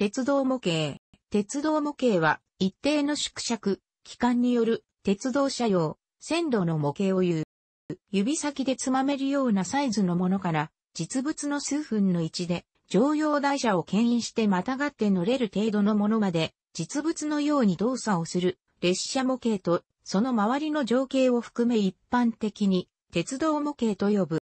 鉄道模型。鉄道模型は、一定の縮尺、機関による、鉄道車用、線路の模型を言う。指先でつまめるようなサイズのものから、実物の数分の1で、乗用台車を牽引してまたがって乗れる程度のものまで、実物のように動作をする、列車模型と、その周りの情景を含め一般的に、鉄道模型と呼ぶ。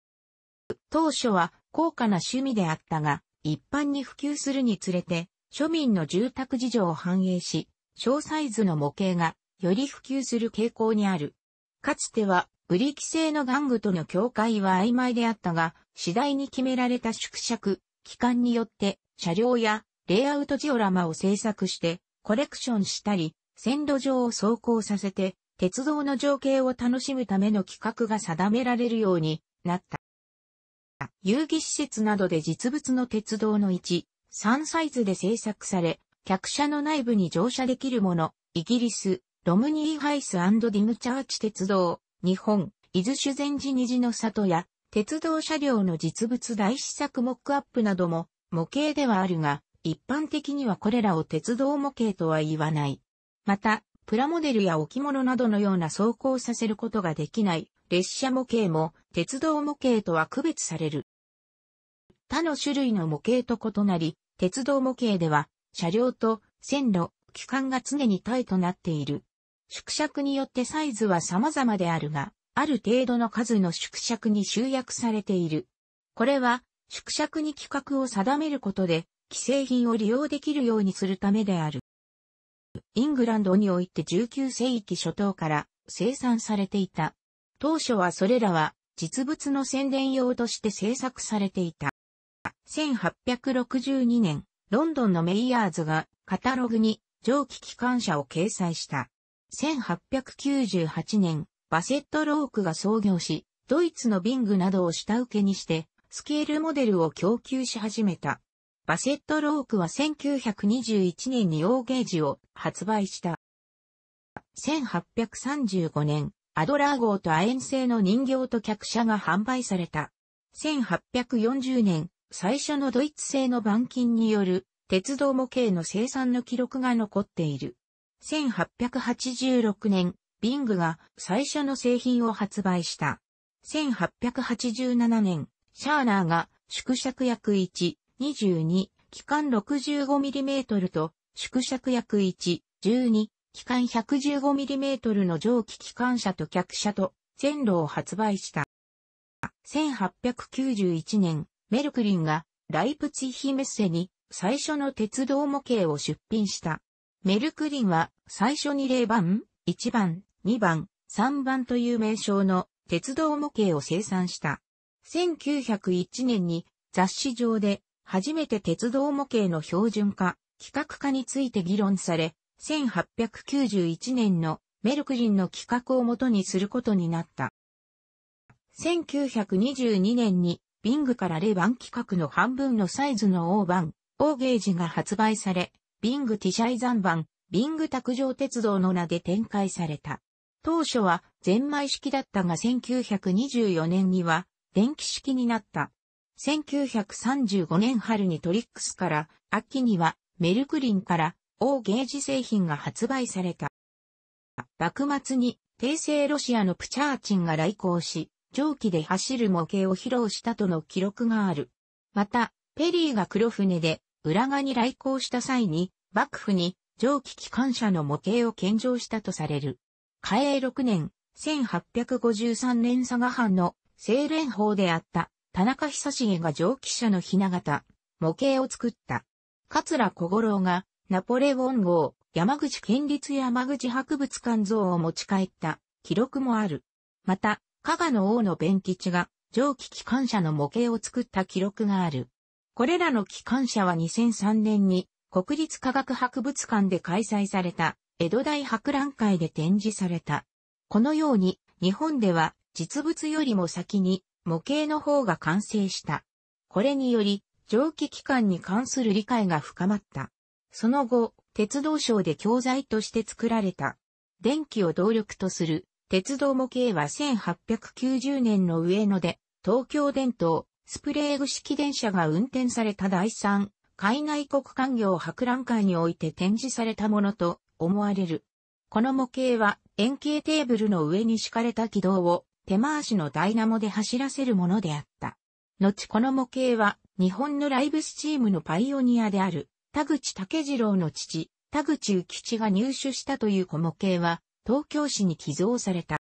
当初は、高価な趣味であったが、一般に普及するにつれて、庶民の住宅事情を反映し、小サイズの模型がより普及する傾向にある。かつては、ブリキ製の玩具との境界は曖昧であったが、次第に決められた縮尺、期間によって車両やレイアウトジオラマを制作してコレクションしたり、線路上を走行させて鉄道の情景を楽しむための規格が定められるようになった。遊戯施設などで実物の鉄道の位置、3サイズで製作され、客車の内部に乗車できるもの、イギリス、ロムニーハイスディムチャーチ鉄道、日本、伊豆修善寺虹の里や、鉄道車両の実物大試作モックアップなども模型ではあるが、一般的にはこれらを鉄道模型とは言わない。また、プラモデルや置物などのような走行させることができない列車模型も鉄道模型とは区別される。他の種類の模型と異なり、鉄道模型では、車両と線路、機関が常にタイとなっている。縮尺によってサイズは様々であるが、ある程度の数の縮尺に集約されている。これは、縮尺に規格を定めることで、既製品を利用できるようにするためである。イングランドにおいて19世紀初頭から生産されていた。当初はそれらは実物の宣伝用として制作されていた。1862年、ロンドンのメイヤーズがカタログに蒸気機関車を掲載した。1898年、バセット・ロークが創業し、ドイツのビングなどを下請けにして、スケールモデルを供給し始めた。バセット・ロークは1921年にオーゲージを発売した。1835年、アドラー号と亜鉛製の人形と客車が販売された。1840年、最初のドイツ製の板金による鉄道模型の生産の記録が残っている。1886年、ビングが最初の製品を発売した。1887年、シャーナーが縮尺約1、22、機関 65mm と縮尺約1、12、機関 115mm の蒸気機関車と客車と線路を発売した。1891年、メルクリンがライプツィヒメッセに最初の鉄道模型を出品した。メルクリンは最初に0番、1番、2番、3番という名称の鉄道模型を生産した。1901年に雑誌上で初めて鉄道模型の標準化、規格化について議論され、1891年のメルクリンの企画をもとにすることになった。1922年にビングからレバン規格の半分のサイズの O 版、O ゲージが発売され、ビングティシャイザン版、ビング卓上鉄道の名で展開された。当初はゼンマイ式だったが1924年には電気式になった。1935年春にトリックスから、秋にはメルクリンから O ゲージ製品が発売された。幕末に帝政ロシアのプチャーチンが来航し、蒸気で走る模型を披露したとの記録がある。また、ペリーが黒船で浦賀に来航した際に、幕府に蒸気機関車の模型を献上したとされる。嘉永6年、1853年佐賀藩の清廉法であった田中久重が蒸気車のひな形、模型を作った。桂小五郎がナポレオン号山口県立山口博物館像を持ち帰った記録もある。また、加賀の王の弁吉が蒸気機関車の模型を作った記録がある。これらの機関車は2003年に国立科学博物館で開催された江戸大博覧会で展示された。このように日本では実物よりも先に模型の方が完成した。これにより蒸気機関に関する理解が深まった。その後、鉄道省で教材として作られた。電気を動力とする鉄道模型は1890年の上野で、東京電灯、スプレーグ式電車が運転された第3、海外国官業博覧会において展示されたものと思われる。この模型は円形テーブルの上に敷かれた軌道を手回しのダイナモで走らせるものであった。後この模型は日本のライブスチームのパイオニアである田口武次郎の父、田口幸吉が入手したという小模型は東京市に寄贈された。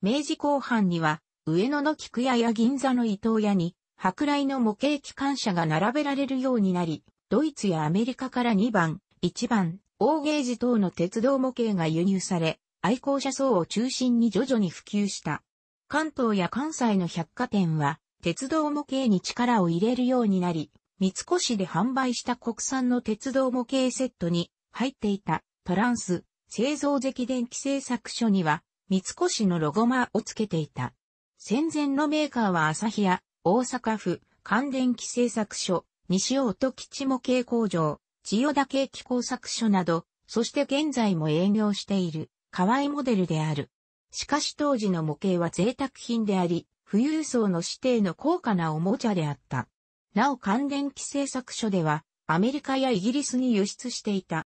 明治後半には、上野の菊屋や銀座の伊東屋に、舶来の模型機関車が並べられるようになり、ドイツやアメリカから2番、1番、大ゲージ等の鉄道模型が輸入され、愛好者層を中心に徐々に普及した。関東や関西の百貨店は、鉄道模型に力を入れるようになり、三越で販売した国産の鉄道模型セットに入っていたトランス、製造石電気製作所には、三越のロゴマをつけていた。戦前のメーカーは朝日屋、大阪府、関電気製作所、西尾と吉模系工場、千代田系機工作所など、そして現在も営業している、河合モデルである。しかし当時の模型は贅沢品であり、富裕層の指定の高価なおもちゃであった。なお関電気製作所では、アメリカやイギリスに輸出していた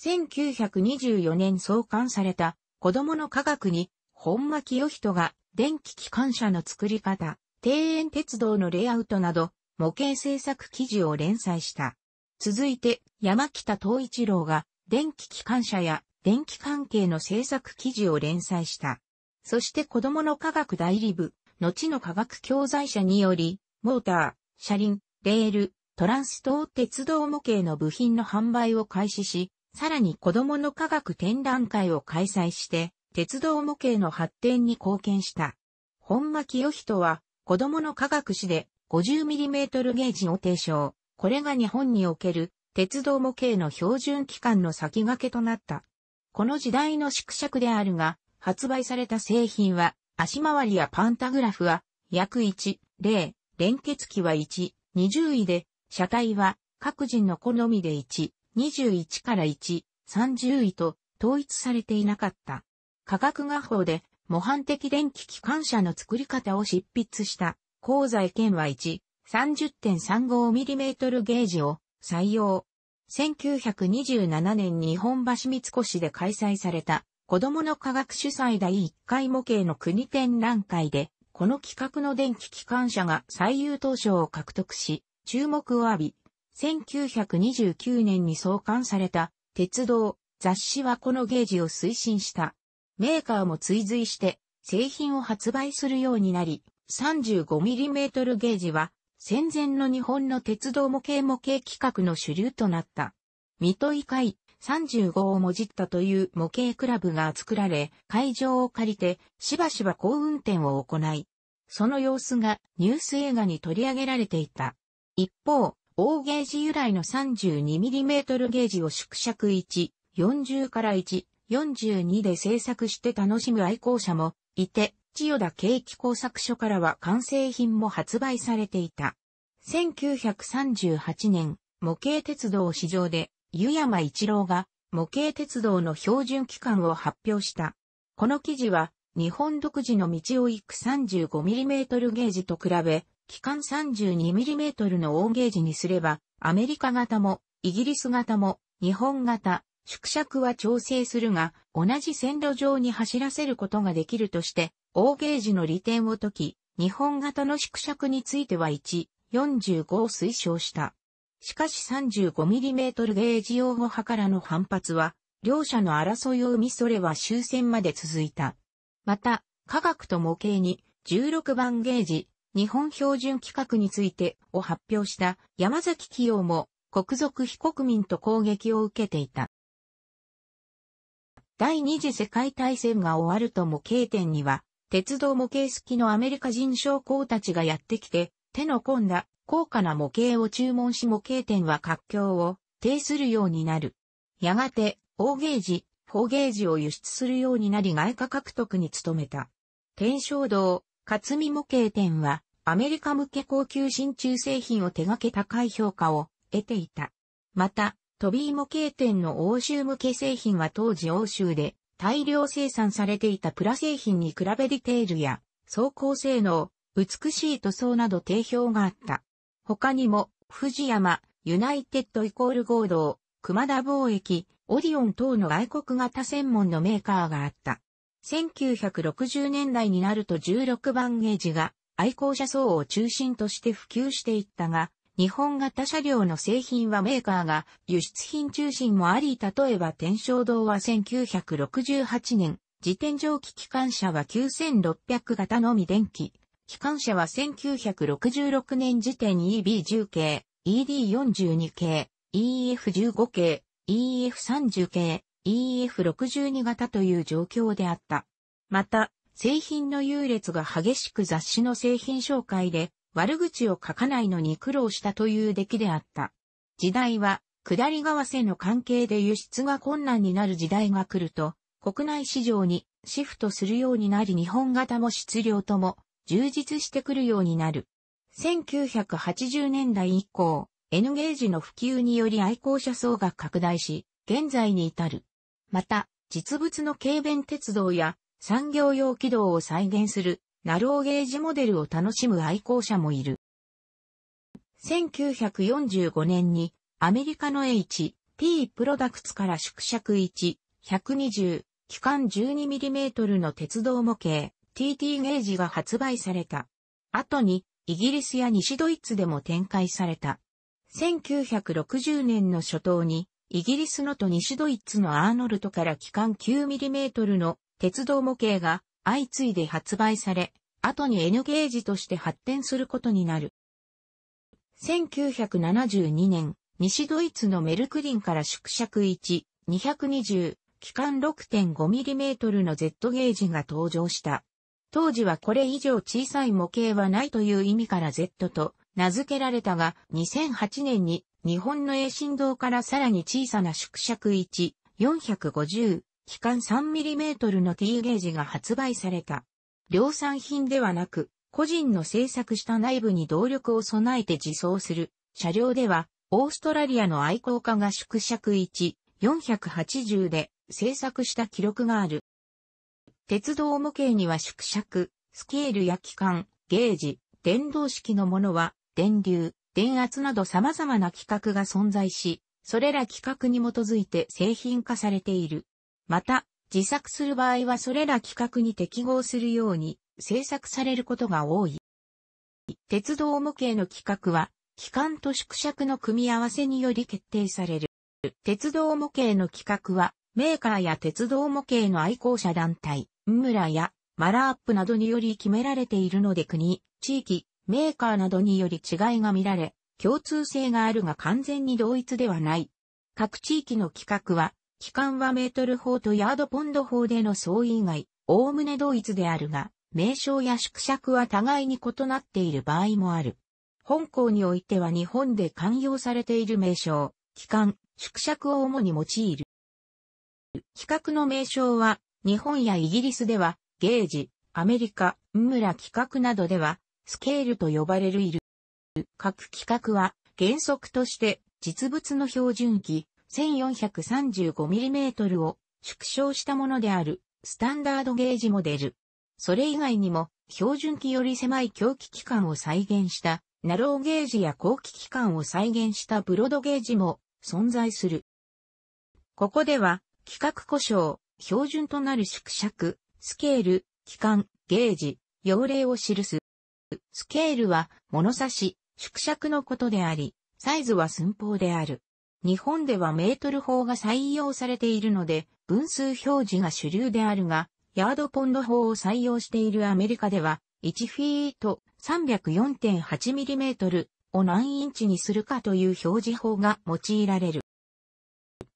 1924年創刊された子供の科学に本間清人が電気機関車の作り方、庭園鉄道のレイアウトなど模型制作記事を連載した。続いて山北東一郎が電気機関車や電気関係の制作記事を連載した。そして子供の科学代理部、後の科学教材者により、モーター、車輪、レール、トランス等鉄道模型の部品の販売を開始し、さらに子供の科学展覧会を開催して、鉄道模型の発展に貢献した。本間清人は、子供の科学史で 50mm ゲージを提唱。これが日本における鉄道模型の標準期間の先駆けとなった。この時代の縮尺であるが、発売された製品は、足回りやパンタグラフは、約1、0、連結機は1、20位で、車体は各人の好みで1、21から1、30位と統一されていなかった。科学画法で模範的電気機関車の作り方を執筆した鉱材健は1、30.35mm ゲージを採用。1927年日本橋三越で開催された子供の科学主催第1回模型の国展覧会で、この企画の電気機関車が最優等賞を獲得し、注目を浴び、1929年に創刊された鉄道雑誌はこのゲージを推進した。メーカーも追随して製品を発売するようになり、35mm ゲージは戦前の日本の鉄道模型模型企画の主流となった。水戸以外35をもじったという模型クラブが作られ、会場を借りてしばしば高運転を行い、その様子がニュース映画に取り上げられていた。一方、大ゲージ由来の 32mm ゲージを縮尺1、40から1、42で製作して楽しむ愛好者もいて、千代田景気工作所からは完成品も発売されていた。1938年、模型鉄道市場で、湯山一郎が模型鉄道の標準期間を発表した。この記事は、日本独自の道を行く 35mm ゲージと比べ、期間 32mm の大ゲージにすれば、アメリカ型も、イギリス型も、日本型、縮尺は調整するが、同じ線路上に走らせることができるとして、大ゲージの利点を解き、日本型の縮尺については1、45を推奨した。しかし 35mm ゲージ用語派からの反発は、両者の争いを生みそれは終戦まで続いた。また、科学と模型に16番ゲージ、日本標準規格についてを発表した山崎企業も国賊非国民と攻撃を受けていた。第二次世界大戦が終わると模型店には、鉄道模型好きのアメリカ人将校たちがやってきて、手の込んだ高価な模型を注文し模型店は活況を呈するようになる。やがて、大ゲージ、4ゲージを輸出するようになり外貨獲得に努めた。天正道、勝見模型店は、アメリカ向け高級真鍮製品を手掛け高い評価を得ていた。また、トビー模型店の欧州向け製品は当時欧州で大量生産されていたプラ製品に比べディテールや走行性能、美しい塗装など定評があった。他にも、富士山、ユナイテッドイコール合同、熊田貿易、オリオン等の外国型専門のメーカーがあった。1960年代になると16番ゲージが愛好者層を中心として普及していったが、日本型車両の製品はメーカーが輸出品中心もあり、例えば天正堂は1968年、自転蒸気機関車は9600型のみ電気。機関車は1966年時点 EB10 系、ED42 系、EF15 系、EF30 系、EF62 型という状況であった。また、製品の優劣が激しく雑誌の製品紹介で悪口を書かないのに苦労したという出来であった。時代は、下り川替の関係で輸出が困難になる時代が来ると、国内市場にシフトするようになり日本型も質量とも充実してくるようになる。1980年代以降、N ゲージの普及により愛好者層が拡大し、現在に至る。また、実物の軽便鉄道や産業用軌道を再現するナローゲージモデルを楽しむ愛好者もいる。1945年にアメリカの H、P プロダクツから縮尺1、120、期間 12mm の鉄道模型 TT ゲージが発売された。後にイギリスや西ドイツでも展開された。1960年の初頭にイギリスのと西ドイツのアーノルトから機関 9mm の鉄道模型が相次いで発売され、後に N ゲージとして発展することになる。1972年、西ドイツのメルクリンから縮尺1、220、機関 6.5mm の Z ゲージが登場した。当時はこれ以上小さい模型はないという意味から Z と名付けられたが、2008年に日本の栄振動からさらに小さな縮尺1、450、機関 3mm の T ゲージが発売された。量産品ではなく、個人の製作した内部に動力を備えて自走する車両では、オーストラリアの愛好家が縮尺1、480で制作した記録がある。鉄道模型には縮尺、スケールや機関、ゲージ、電動式のものは電流、電圧など様々な規格が存在し、それら規格に基づいて製品化されている。また、自作する場合はそれら規格に適合するように製作されることが多い。鉄道模型の規格は、機関と縮尺の組み合わせにより決定される。鉄道模型の規格は、メーカーや鉄道模型の愛好者団体、ムラやマラアップなどにより決められているので国、地域、メーカーなどにより違いが見られ、共通性があるが完全に同一ではない。各地域の規格は、期間はメートル法とヤードポンド法での相違以外、おおむね同一であるが、名称や縮尺は互いに異なっている場合もある。本校においては日本で寛容されている名称、期間、縮尺を主に用いる。企画の名称は、日本やイギリスでは、ゲージ、アメリカ、ムラ規格などでは、スケールと呼ばれるいる。各規格は原則として実物の標準機 1435mm を縮小したものであるスタンダードゲージモデル。それ以外にも標準機より狭い狂気機関を再現したナローゲージや後期機関を再現したブロードゲージも存在する。ここでは規格故障、標準となる縮尺、スケール、機関、ゲージ、用例を記す。スケールは物差し、縮尺のことであり、サイズは寸法である。日本ではメートル法が採用されているので、分数表示が主流であるが、ヤードポンド法を採用しているアメリカでは、1フィート 304.8mm を何インチにするかという表示法が用いられる。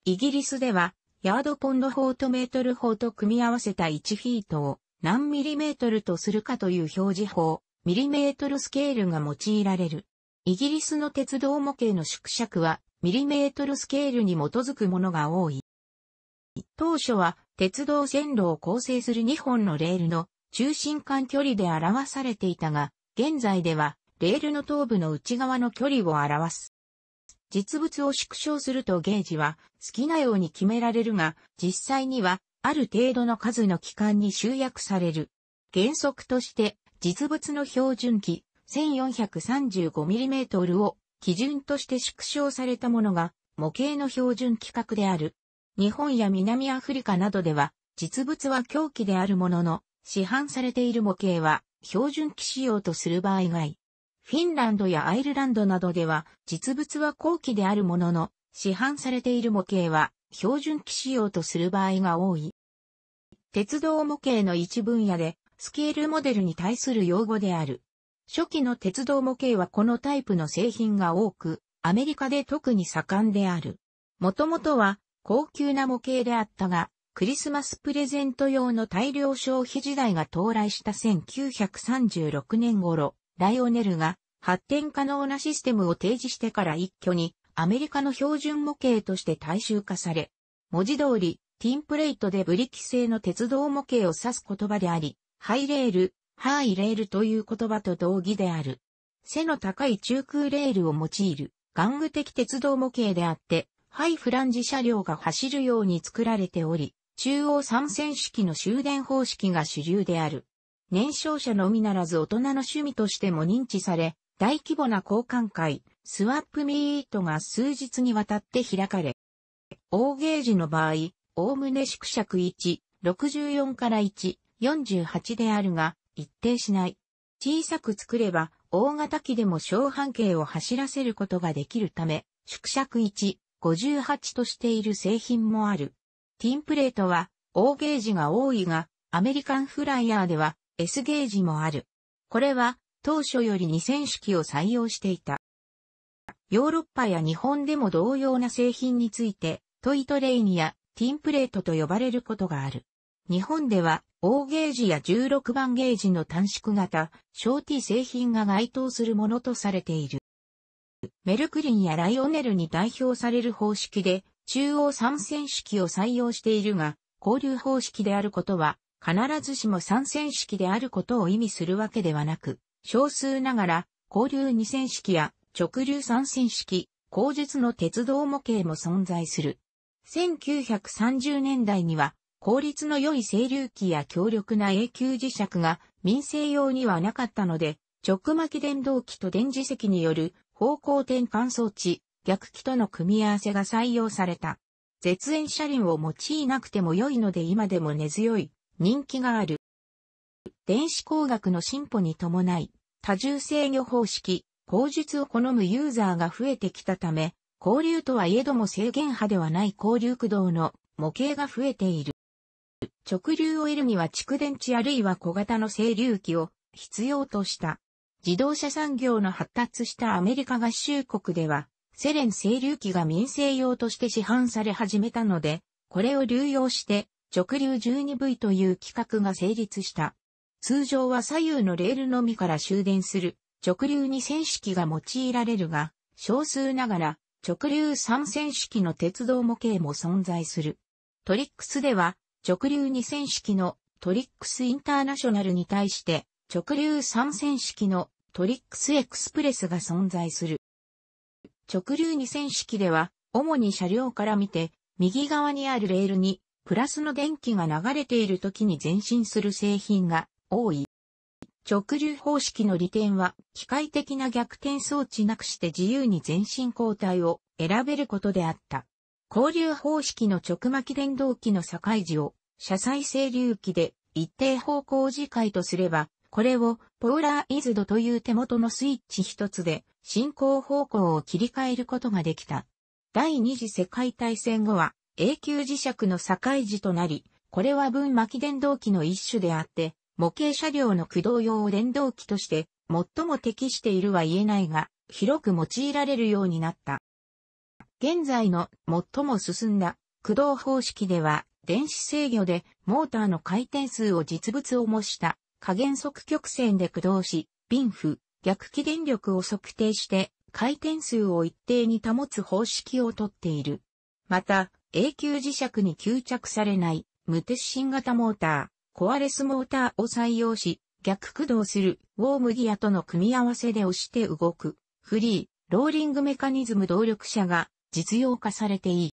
イギリスでは、ヤードポンド法とメートル法と組み合わせた1フィートを何ミリメートルとするかという表示法ミリメートルスケールが用いられる。イギリスの鉄道模型の縮尺はミリメートルスケールに基づくものが多い。当初は鉄道線路を構成する2本のレールの中心間距離で表されていたが、現在ではレールの頭部の内側の距離を表す。実物を縮小するとゲージは好きなように決められるが、実際にはある程度の数の期間に集約される。原則として実物の標準機 1435mm を基準として縮小されたものが模型の標準規格である。日本や南アフリカなどでは実物は狂気であるものの市販されている模型は標準機仕様とする場合外。フィンランドやアイルランドなどでは実物は後期であるものの市販されている模型は標準機仕様とする場合が多い。鉄道模型の一分野でスケールモデルに対する用語である。初期の鉄道模型はこのタイプの製品が多く、アメリカで特に盛んである。もともとは高級な模型であったが、クリスマスプレゼント用の大量消費時代が到来した1936年頃、ライオネルが発展可能なシステムを提示してから一挙にアメリカの標準模型として大衆化され、文字通りティンプレートでブリキ製の鉄道模型を指す言葉であり、ハイレール、ハイレールという言葉と同義である。背の高い中空レールを用いる、玩具的鉄道模型であって、ハイフランジ車両が走るように作られており、中央三線式の終電方式が主流である。年少者のみならず大人の趣味としても認知され、大規模な交換会、スワップミートが数日にわたって開かれ、大ゲージの場合、おおむね縮尺1、64から1、48であるが、一定しない。小さく作れば、大型機でも小半径を走らせることができるため、縮尺1、58としている製品もある。ティンプレートは、O ゲージが多いが、アメリカンフライヤーでは、S ゲージもある。これは、当初より2000式を採用していた。ヨーロッパや日本でも同様な製品について、トイトレイニやティンプレートと呼ばれることがある。日本では大ゲージや16番ゲージの短縮型、小 T 製品が該当するものとされている。メルクリンやライオネルに代表される方式で、中央参戦式を採用しているが、交流方式であることは、必ずしも参戦式であることを意味するわけではなく、少数ながら、交流二線式や直流三線式、後述の鉄道模型も存在する。1930年代には、効率の良い清流機や強力な永久磁石が民生用にはなかったので、直巻き電動機と電磁石による方向転換装置、逆機との組み合わせが採用された。絶縁車輪を用いなくても良いので今でも根強い人気がある。電子工学の進歩に伴い、多重制御方式、口述を好むユーザーが増えてきたため、交流とはいえども制限波ではない交流駆動の模型が増えている。直流を得るには蓄電池あるいは小型の整流器を必要とした。自動車産業の発達したアメリカ合衆国では、セレン整流器が民生用として市販され始めたので、これを流用して直流 12V という規格が成立した。通常は左右のレールのみから終電する直流2線式が用いられるが、少数ながら直流3線式の鉄道模型も存在する。トリックスでは直流2 0式のトリックスインターナショナルに対して直流3戦式のトリックスエクスプレスが存在する。直流2 0式では主に車両から見て右側にあるレールにプラスの電気が流れている時に前進する製品が多い。直流方式の利点は機械的な逆転装置なくして自由に前進交代を選べることであった。交流方式の直巻電動機の境地を車載整流器で一定方向磁界とすれば、これをポーラーイズドという手元のスイッチ一つで進行方向を切り替えることができた。第二次世界大戦後は永久磁石の境地となり、これは分巻電動機の一種であって、模型車両の駆動用電動機として最も適しているは言えないが、広く用いられるようになった。現在の最も進んだ駆動方式では電子制御でモーターの回転数を実物を模した加減速曲線で駆動し、ピンフ、逆起電力を測定して回転数を一定に保つ方式をとっている。また、永久磁石に吸着されない無鉄心型モーター、コアレスモーターを採用し、逆駆動するウォームギアとの組み合わせで押して動くフリー、ローリングメカニズム動力車が実用化されていい。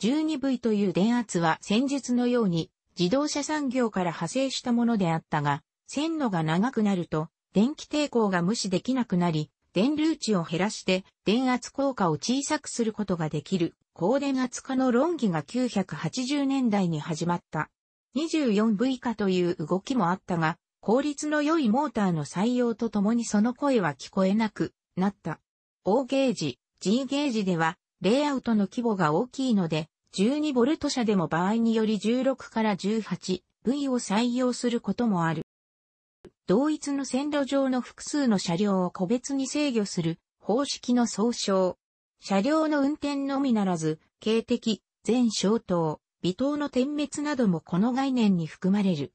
12V という電圧は先日のように自動車産業から派生したものであったが、線路が長くなると電気抵抗が無視できなくなり、電流値を減らして電圧効果を小さくすることができる高電圧化の論議が980年代に始まった。24V 化という動きもあったが、効率の良いモーターの採用とともにその声は聞こえなくなった。O ゲージ、G ゲージでは、レイアウトの規模が大きいので、12ボルト車でも場合により16から18 V を採用することもある。同一の線路上の複数の車両を個別に制御する方式の総称。車両の運転のみならず、警笛、全消灯、微灯の点滅などもこの概念に含まれる。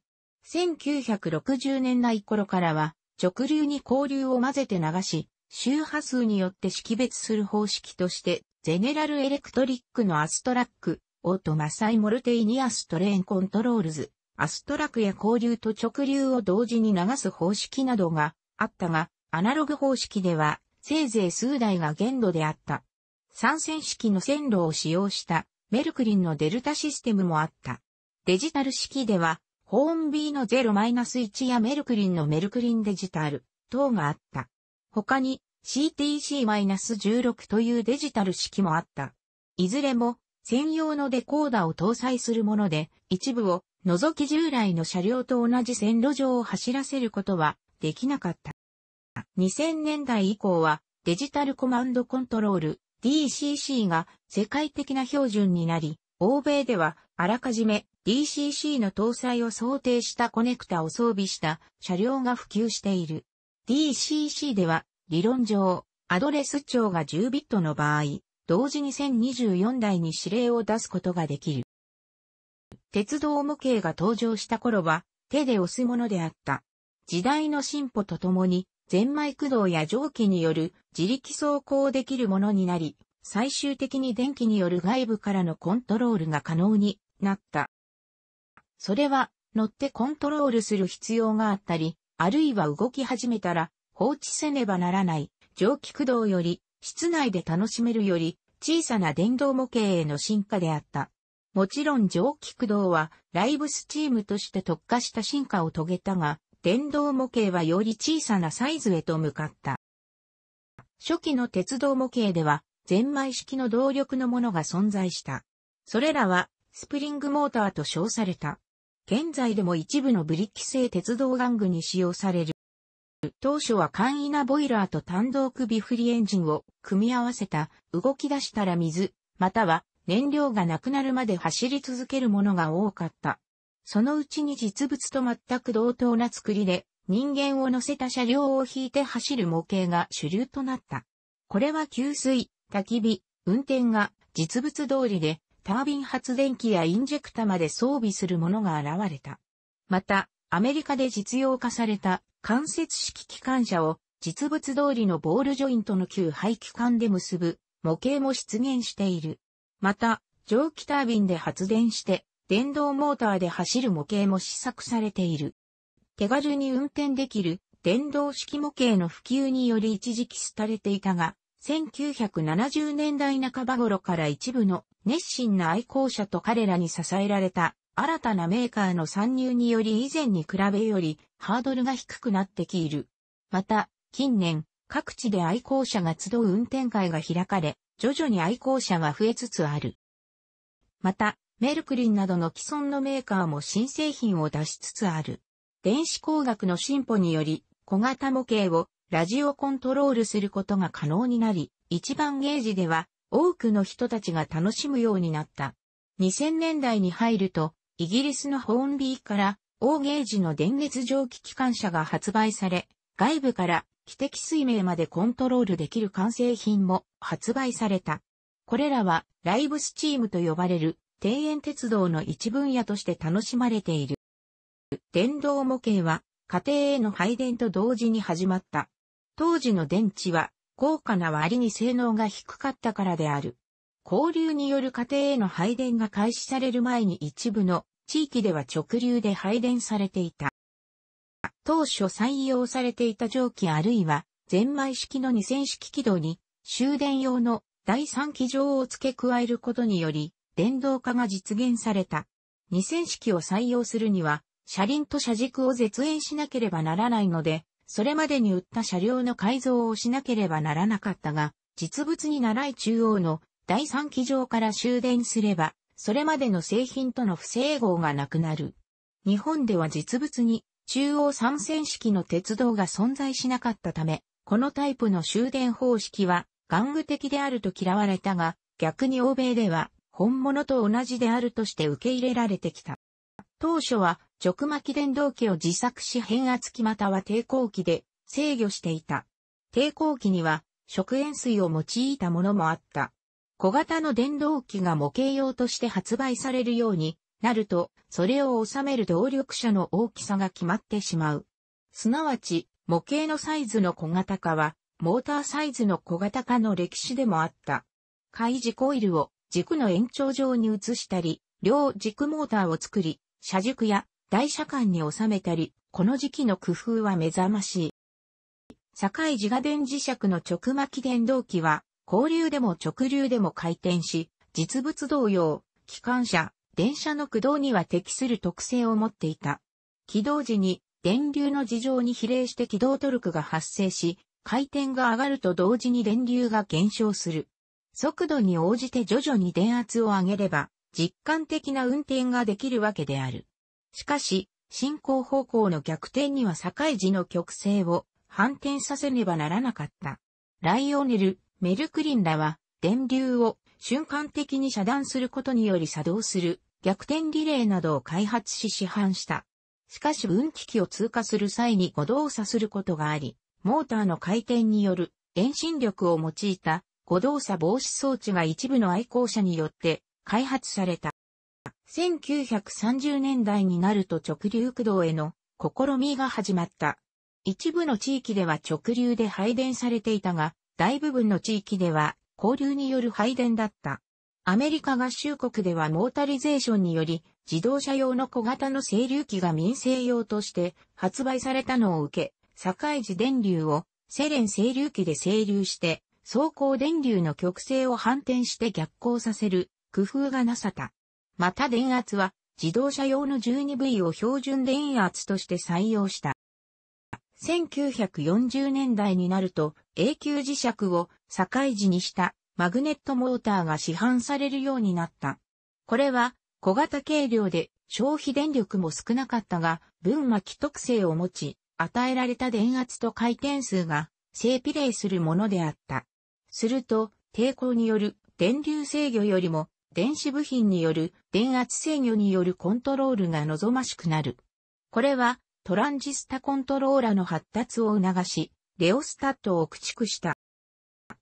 1960年代頃からは、直流に交流を混ぜて流し、周波数によって識別する方式としてゼネラルエレクトリックのアストラック、オートマサイモルテイニアストレーンコントロールズ、アストラクや交流と直流を同時に流す方式などがあったが、アナログ方式では、せいぜい数台が限度であった。参戦式の線路を使用したメルクリンのデルタシステムもあった。デジタル式では、ホーン B の0-1やメルクリンのメルクリンデジタル等があった。他に CTC-16 というデジタル式もあった。いずれも専用のデコーダを搭載するもので、一部を除き従来の車両と同じ線路上を走らせることはできなかった。2000年代以降はデジタルコマンドコントロール DCC が世界的な標準になり、欧米ではあらかじめ DCC の搭載を想定したコネクタを装備した車両が普及している。DCC では理論上、アドレス帳が10ビットの場合、同時に1024台に指令を出すことができる。鉄道模型が登場した頃は、手で押すものであった。時代の進歩とともに、ゼンマイ駆動や蒸気による自力走行できるものになり、最終的に電気による外部からのコントロールが可能になった。それは乗ってコントロールする必要があったり、あるいは動き始めたら放置せねばならない蒸気駆動より室内で楽しめるより小さな電動模型への進化であった。もちろん蒸気駆動はライブスチームとして特化した進化を遂げたが、電動模型はより小さなサイズへと向かった。初期の鉄道模型では、ゼンマイ式の動力のものが存在した。それらは、スプリングモーターと称された。現在でも一部のブリッキ製鉄道玩具に使用される。当初は簡易なボイラーと単独首振りエンジンを組み合わせた動き出したら水、または燃料がなくなるまで走り続けるものが多かった。そのうちに実物と全く同等な作りで人間を乗せた車両を引いて走る模型が主流となった。これは給水、焚き火、運転が実物通りでタービン発電機やインジェクタまで装備するものが現れた。また、アメリカで実用化された関節式機関車を実物通りのボールジョイントの旧排気管で結ぶ模型も出現している。また、蒸気タービンで発電して電動モーターで走る模型も試作されている。手軽に運転できる電動式模型の普及により一時期廃れていたが、1970年代半ば頃から一部の熱心な愛好者と彼らに支えられた新たなメーカーの参入により以前に比べよりハードルが低くなってきいる。また、近年、各地で愛好者が集う運転会が開かれ、徐々に愛好者は増えつつある。また、メルクリンなどの既存のメーカーも新製品を出しつつある。電子工学の進歩により、小型模型をラジオコントロールすることが可能になり、一番ゲージでは多くの人たちが楽しむようになった。2000年代に入ると、イギリスのホーンビーから、大ゲージの電熱蒸気機関車が発売され、外部から汽笛水明までコントロールできる完成品も発売された。これらはライブスチームと呼ばれる庭園鉄道の一分野として楽しまれている。電動模型は家庭への配電と同時に始まった。当時の電池は高価な割に性能が低かったからである。交流による家庭への配電が開始される前に一部の地域では直流で配電されていた。当初採用されていた蒸気あるいは、ゼンマイ式の2000式軌道に終電用の第三機場を付け加えることにより、電動化が実現された。2000式を採用するには、車輪と車軸を絶縁しなければならないので、それまでに売った車両の改造をしなければならなかったが、実物に習い中央の第3機場から終電すれば、それまでの製品との不整合がなくなる。日本では実物に中央三線式の鉄道が存在しなかったため、このタイプの終電方式は玩具的であると嫌われたが、逆に欧米では本物と同じであるとして受け入れられてきた。当初は直巻電動機を自作し変圧器または抵抗機で制御していた。抵抗機には食塩水を用いたものもあった。小型の電動機が模型用として発売されるようになると、それを収める動力車の大きさが決まってしまう。すなわち、模型のサイズの小型化は、モーターサイズの小型化の歴史でもあった。開示コイルを軸の延長上に移したり、両軸モーターを作り、車軸や台車間に収めたり、この時期の工夫は目覚ましい。堺自家電磁石の直巻電動機は、交流でも直流でも回転し、実物同様、機関車、電車の駆動には適する特性を持っていた。起動時に電流の事情に比例して起動トルクが発生し、回転が上がると同時に電流が減少する。速度に応じて徐々に電圧を上げれば、実感的な運転ができるわけである。しかし、進行方向の逆転には境地の曲線を反転させねばならなかった。ライオネル、メルクリンらは、電流を瞬間的に遮断することにより作動する逆転リレーなどを開発し市販した。しかし分岐器を通過する際に誤動作することがあり、モーターの回転による遠心力を用いた誤動作防止装置が一部の愛好者によって開発された。1930年代になると直流駆動への試みが始まった。一部の地域では直流で配電されていたが、大部分の地域では、交流による配電だった。アメリカ合衆国ではモータリゼーションにより、自動車用の小型の整流器が民生用として発売されたのを受け、境地電流をセレン整流器で整流して、走行電流の極性を反転して逆行させる工夫がなさた。また電圧は自動車用の 12V を標準電圧として採用した。1940年代になると永久磁石を境地にしたマグネットモーターが市販されるようになった。これは小型軽量で消費電力も少なかったが、分巻き特性を持ち、与えられた電圧と回転数が正比例するものであった。すると、抵抗による電流制御よりも電子部品による電圧制御によるコントロールが望ましくなる。これはトランジスタコントローラの発達を促し、レオスタットを駆逐した。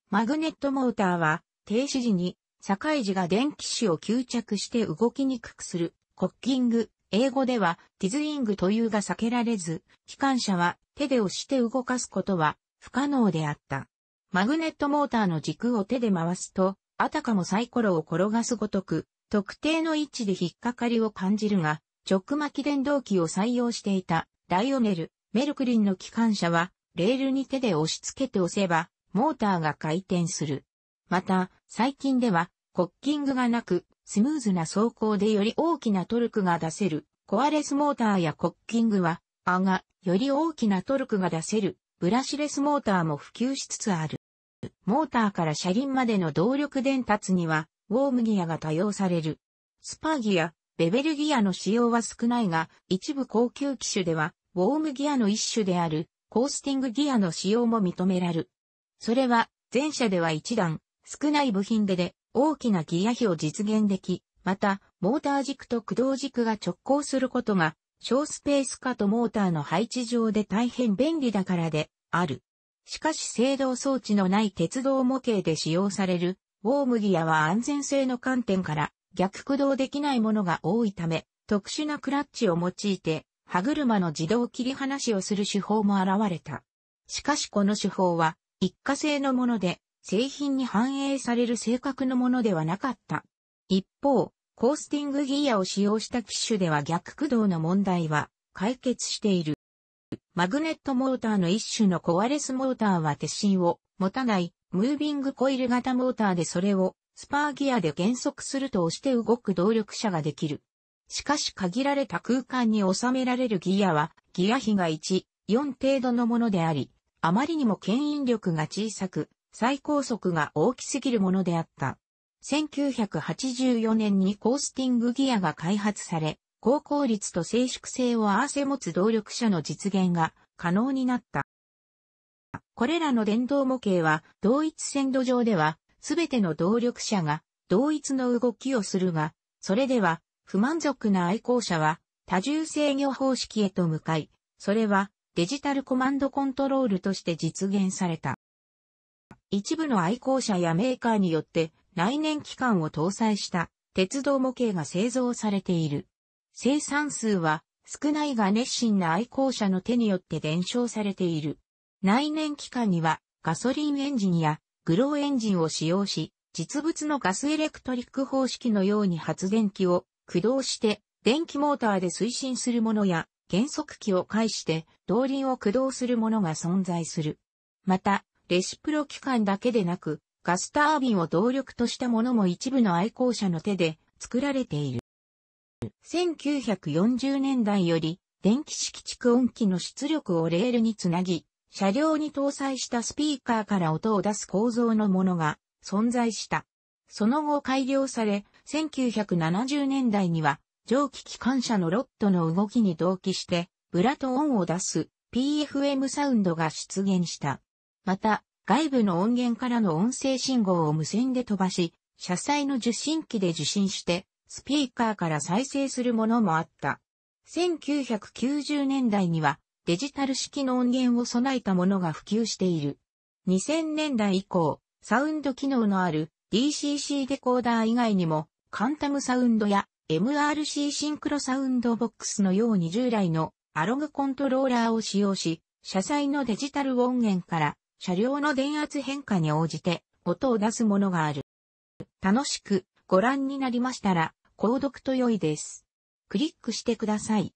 マグネットモーターは、停止時に、境時が電気子を吸着して動きにくくする、コッキング、英語では、ティズイングというが避けられず、機関車は手で押して動かすことは不可能であった。マグネットモーターの軸を手で回すと、あたかもサイコロを転がすごとく、特定の位置で引っかかりを感じるが、直巻電動機を採用していたダイオネル、メルクリンの機関車は、レールに手で押し付けて押せば、モーターが回転する。また、最近では、コッキングがなく、スムーズな走行でより大きなトルクが出せる、コアレスモーターやコッキングは、あが、より大きなトルクが出せる、ブラシレスモーターも普及しつつある。モーターから車輪までの動力伝達には、ウォームギアが多用される。スパーギア、ベベルギアの使用は少ないが、一部高級機種では、ウォームギアの一種である、コースティングギアの使用も認められる。それは、前者では一段、少ない部品でで、大きなギア比を実現でき、また、モーター軸と駆動軸が直行することが、小スペース化とモーターの配置上で大変便利だからで、ある。しかし制動装置のない鉄道模型で使用される、ウォームギアは安全性の観点から逆駆動できないものが多いため、特殊なクラッチを用いて、歯車の自動切り離しをする手法も現れた。しかしこの手法は、一過性のもので、製品に反映される性格のものではなかった。一方、コースティングギアを使用した機種では逆駆動の問題は解決している。マグネットモーターの一種のコアレスモーターは鉄心を持たないムービングコイル型モーターでそれをスパーギアで減速すると押して動く動力車ができる。しかし限られた空間に収められるギアは、ギア比が1、4程度のものであり、あまりにも牽引力が小さく、最高速が大きすぎるものであった。1984年にコースティングギアが開発され、高効率と静粛性を合わせ持つ動力車の実現が可能になった。これらの電動模型は同一線路上ではすべての動力者が同一の動きをするが、それでは不満足な愛好者は多重制御方式へと向かい、それはデジタルコマンドコントロールとして実現された。一部の愛好者やメーカーによって内燃機関を搭載した鉄道模型が製造されている。生産数は少ないが熱心な愛好者の手によって伝承されている。内燃機関にはガソリンエンジンやグローエンジンを使用し、実物のガスエレクトリック方式のように発電機を駆動して電気モーターで推進するものや減速機を介して動輪を駆動するものが存在する。また、レシプロ機関だけでなく、ガスタービンを動力としたものも一部の愛好者の手で作られている。1940年代より電気式蓄音機の出力をレールにつなぎ、車両に搭載したスピーカーから音を出す構造のものが存在した。その後改良され、1970年代には蒸気機関車のロットの動きに同期して、ブラと音を出す PFM サウンドが出現した。また、外部の音源からの音声信号を無線で飛ばし、車載の受信機で受信して、スピーカーから再生するものもあった。1990年代にはデジタル式の音源を備えたものが普及している。2000年代以降、サウンド機能のある DCC デコーダー以外にも、カンタムサウンドや MRC シンクロサウンドボックスのように従来のアログコントローラーを使用し、車載のデジタル音源から車両の電圧変化に応じて音を出すものがある。楽しくご覧になりましたら、購読と良いです。クリックしてください。